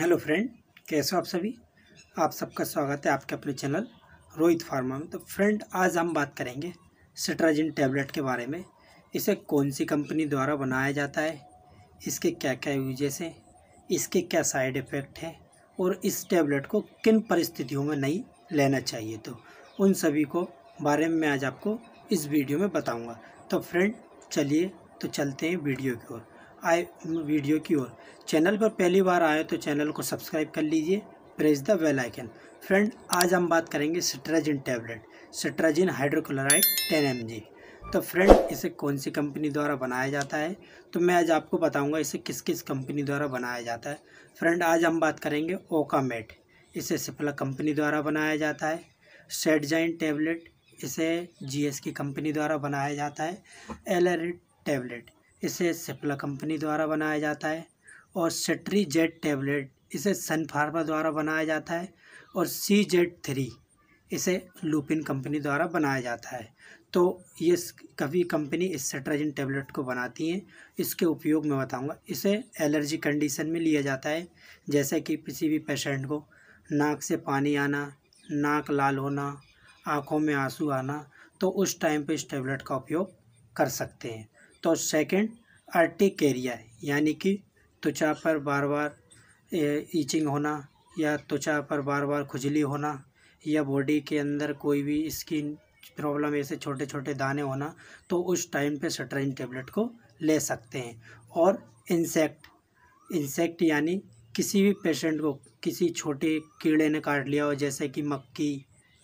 Hello friend कैसे हो आप सभी आप सबका स्वागत है आपके अपने चैनल रोहित फार्मा में तो फ्रेंड आज हम बात करेंगे सिट्राजिन टैबलेट के बारे में इसे कौन सी कंपनी द्वारा बनाया जाता है इसके क्या क्या यूजेस हैं इसके क्या साइड इफ़ेक्ट हैं और इस टैबलेट को किन परिस्थितियों में नहीं लेना चाहिए तो उन सभी को बारे में मैं आज आपको इस वीडियो में बताऊँगा तो फ्रेंड चलिए तो चलते हैं वीडियो की ओर आए वीडियो की ओर चैनल पर पहली बार आए तो चैनल को सब्सक्राइब कर लीजिए press the bell icon friend आज हम बात करेंगे cetirizine tablet cetirizine hydrochloride 10 M तो फ्रेंड इसे कौन सी कंपनी द्वारा बनाया जाता है तो मैं आज आपको बताऊंगा इसे किस किस कंपनी द्वारा बनाया जाता है फ्रेंड आज हम बात करेंगे ओकामेट इसे सिप्ला कंपनी द्वारा बनाया जाता है सेटजाइन टैबलेट इसे जीएस की कंपनी द्वारा बनाया जाता है एलरिट टैबलेट इसे सिप्ला कंपनी द्वारा बनाया जाता है और सेट्री जेट टेबलेट इसे सन फार्मा द्वारा बनाया जाता है और सी जेड थ्री इसे लुपिन कंपनी द्वारा बनाया जाता है तो ये कभी कंपनी इस सेट्राजिन टेबलेट को बनाती हैं इसके उपयोग में बताऊंगा इसे एलर्जी कंडीशन में लिया जाता है जैसे कि किसी भी पेशेंट को नाक से पानी आना नाक लाल होना आँखों में आंसू आना तो उस टाइम पर इस टेबलेट का उपयोग कर सकते हैं तो सेकंड अर्टिकेरिया यानी कि त्वचा पर बार बार ईचिंग होना या त्वचा पर बार बार खुजली होना या बॉडी के अंदर कोई भी स्किन प्रॉब्लम ऐसे छोटे छोटे दाने होना तो उस टाइम पे सटराइन टेबलेट को ले सकते हैं और इंसेक्ट इंसेक्ट यानी किसी भी पेशेंट को किसी छोटे कीड़े ने काट लिया हो जैसे कि मक्की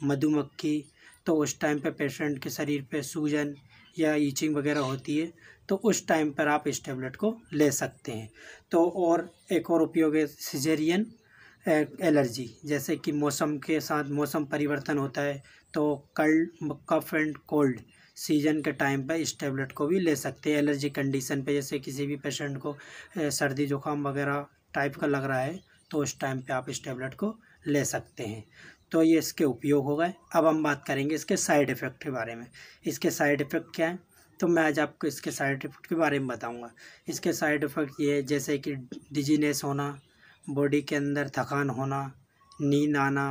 मधुमक्खी तो उस टाइम पे पेशेंट के शरीर पे सूजन या ईचिंग वगैरह होती है तो उस टाइम पर आप इस टेबलेट को ले सकते हैं तो और एक और उपयोग है सिजेरियन एलर्जी जैसे कि मौसम के साथ मौसम परिवर्तन होता है तो cold cough and cold season के टाइम पर इस टेबलेट को भी ले सकते हैं एलर्जी कंडीशन पे जैसे किसी भी पेशेंट को सर्दी जुकाम वगैरह टाइप का लग रहा है तो उस टाइम पे आप इस टेबलेट को ले सकते हैं तो ये इसके उपयोग हो गए अब हम बात करेंगे इसके साइड इफ़ेक्ट के बारे में इसके साइड इफ़ेक्ट क्या है तो मैं आज आपको इसके साइड इफ़ेक्ट के बारे में बताऊंगा इसके साइड इफ़ेक्ट ये जैसे कि डिजीनेस होना बॉडी के अंदर थकान होना नींद आना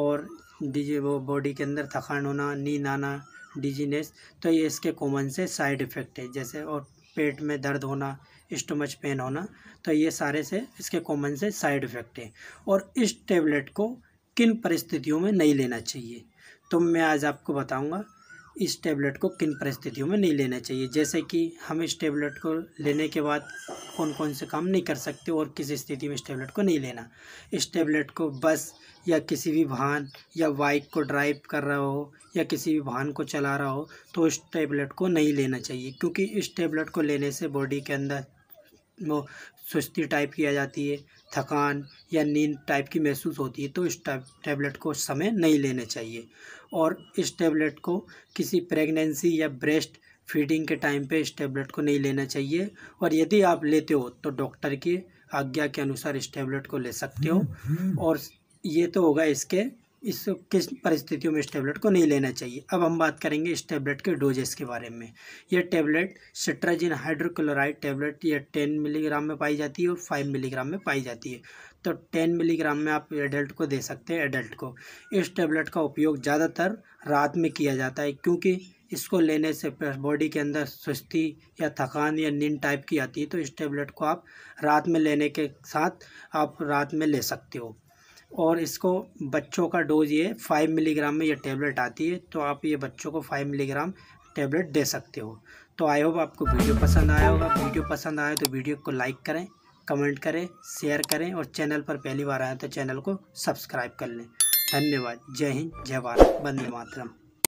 और डिजी वो बॉडी के अंदर थकान होना नींद आना डिजीनेस तो ये इसके कॉमन से साइड इफ़ेक्ट है जैसे और पेट में दर्द होना स्टमच पेन होना तो ये सारे से इसके कॉमन से साइड इफ़ेक्ट हैं और इस टेबलेट को किन परिस्थितियों में नहीं लेना चाहिए तो मैं आज आपको बताऊंगा इस टैबलेट को किन परिस्थितियों में नहीं लेना चाहिए जैसे कि हम इस टैबलेट को लेने के बाद कौन कौन से काम नहीं कर सकते और किस स्थिति में इस टैबलेट को नहीं लेना इस टैबलेट को बस या किसी भी वाहन या बाइक को ड्राइव कर रहा हो या किसी भी वाहन को चला रहा हो तो इस टैबलेट को नहीं लेना चाहिए क्योंकि इस टैबलेट को लेने से बॉडी के अंदर वो सुस्ती टाइप की आ जाती है थकान या नींद टाइप की महसूस होती है तो इस टैबलेट को समय नहीं लेने चाहिए और इस टैबलेट को किसी प्रेगनेंसी या ब्रेस्ट फीडिंग के टाइम पे इस टैबलेट को नहीं लेना चाहिए और यदि आप लेते हो तो डॉक्टर की आज्ञा के अनुसार इस टैबलेट को ले सकते हो हम्म, हम्म। और ये तो होगा इसके इस किस परिस्थितियों में इस टैबलेट को नहीं लेना चाहिए अब हम बात करेंगे इस टैबलेट के डोजेस के बारे में यह टैबलेट सिट्राजिन हाइड्रोक्लोराइड टैबलेट यह टेन मिलीग्राम में पाई जाती है और फाइव मिलीग्राम में पाई जाती है तो टेन मिलीग्राम में आप एडल्ट को दे सकते हैं एडल्ट को इस टैबलेट का उपयोग ज़्यादातर रात में किया जाता है क्योंकि इसको लेने से बॉडी के अंदर सुस्ती या थकान या नींद टाइप की आती है तो इस टैबलेट को आप रात में लेने के साथ आप रात में ले सकते हो और इसको बच्चों का डोज ये फाइव मिलीग्राम में ये टेबलेट आती है तो आप ये बच्चों को फाइव मिलीग्राम टेबलेट दे सकते हो तो आई होप आपको वीडियो पसंद आया होगा वीडियो पसंद आए तो वीडियो को लाइक करें कमेंट करें शेयर करें और चैनल पर पहली बार आए तो चैनल को सब्सक्राइब कर लें धन्यवाद जय हिंद जय भारत बंदे मातरम